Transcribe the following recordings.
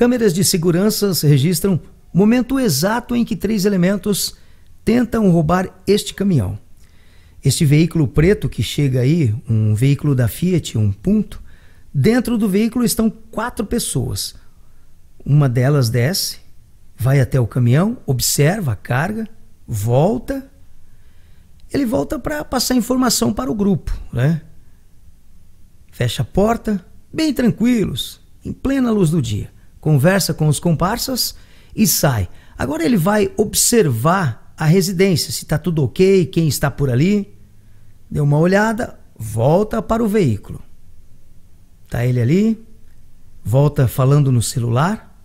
Câmeras de segurança registram momento exato em que três elementos tentam roubar este caminhão. Este veículo preto que chega aí, um veículo da Fiat, um ponto, dentro do veículo estão quatro pessoas. Uma delas desce, vai até o caminhão, observa a carga, volta. Ele volta para passar informação para o grupo, né? Fecha a porta, bem tranquilos, em plena luz do dia conversa com os comparsas e sai. Agora ele vai observar a residência, se está tudo ok, quem está por ali. Deu uma olhada, volta para o veículo. Tá ele ali, volta falando no celular,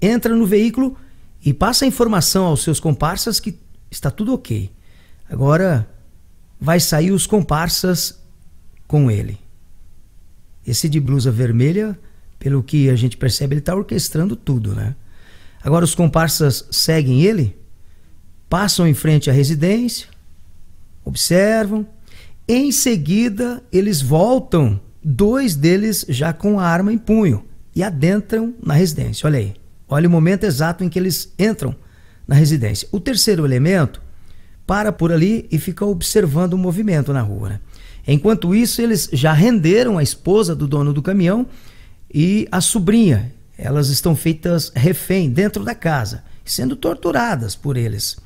entra no veículo e passa a informação aos seus comparsas que está tudo ok. Agora vai sair os comparsas com ele. Esse de blusa vermelha pelo que a gente percebe, ele está orquestrando tudo, né? Agora os comparsas seguem ele, passam em frente à residência, observam, em seguida eles voltam, dois deles já com a arma em punho, e adentram na residência. Olha aí, olha o momento exato em que eles entram na residência. O terceiro elemento para por ali e fica observando o movimento na rua. Né? Enquanto isso, eles já renderam a esposa do dono do caminhão e a sobrinha. Elas estão feitas refém dentro da casa, sendo torturadas por eles.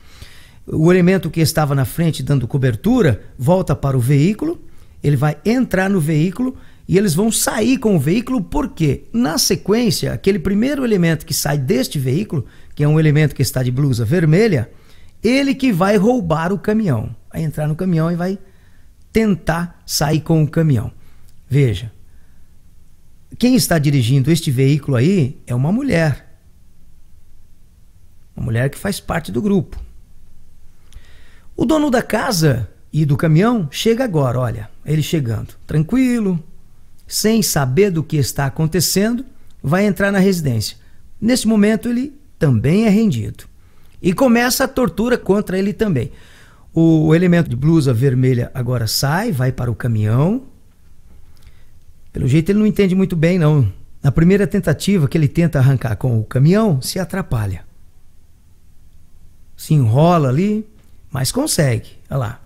O elemento que estava na frente dando cobertura volta para o veículo, ele vai entrar no veículo e eles vão sair com o veículo, porque na sequência, aquele primeiro elemento que sai deste veículo, que é um elemento que está de blusa vermelha, ele que vai roubar o caminhão, vai entrar no caminhão e vai tentar sair com o caminhão. Veja, quem está dirigindo este veículo aí é uma mulher. Uma mulher que faz parte do grupo. O dono da casa e do caminhão chega agora, olha, ele chegando, tranquilo, sem saber do que está acontecendo, vai entrar na residência. Nesse momento ele também é rendido. E começa a tortura contra ele também. O elemento de blusa vermelha agora sai, vai para o caminhão, pelo jeito ele não entende muito bem, não. Na primeira tentativa que ele tenta arrancar com o caminhão, se atrapalha. Se enrola ali, mas consegue. Olha lá.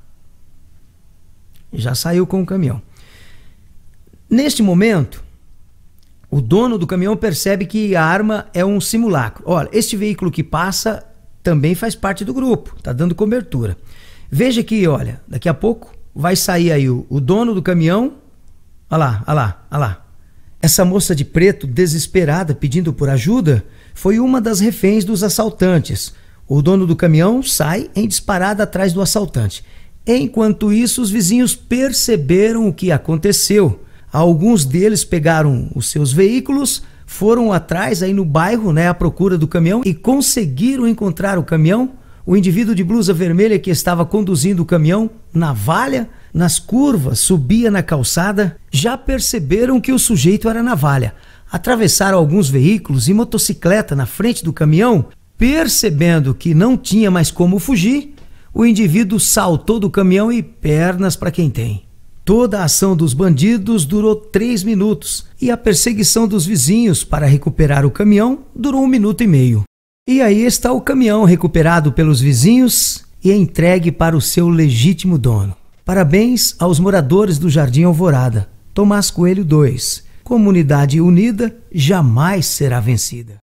Já saiu com o caminhão. Neste momento, o dono do caminhão percebe que a arma é um simulacro. Olha, este veículo que passa também faz parte do grupo, está dando cobertura. Veja que, olha, daqui a pouco vai sair aí o, o dono do caminhão Olha lá, olha lá, olha lá. Essa moça de preto, desesperada, pedindo por ajuda, foi uma das reféns dos assaltantes. O dono do caminhão sai em disparada atrás do assaltante. Enquanto isso, os vizinhos perceberam o que aconteceu. Alguns deles pegaram os seus veículos, foram atrás aí no bairro, né, à procura do caminhão e conseguiram encontrar o caminhão. O indivíduo de blusa vermelha que estava conduzindo o caminhão, navalha, nas curvas, subia na calçada, já perceberam que o sujeito era navalha. Atravessaram alguns veículos e motocicleta na frente do caminhão. Percebendo que não tinha mais como fugir, o indivíduo saltou do caminhão e pernas para quem tem. Toda a ação dos bandidos durou três minutos e a perseguição dos vizinhos para recuperar o caminhão durou um minuto e meio. E aí está o caminhão recuperado pelos vizinhos e entregue para o seu legítimo dono. Parabéns aos moradores do Jardim Alvorada. Tomás Coelho 2. Comunidade unida jamais será vencida.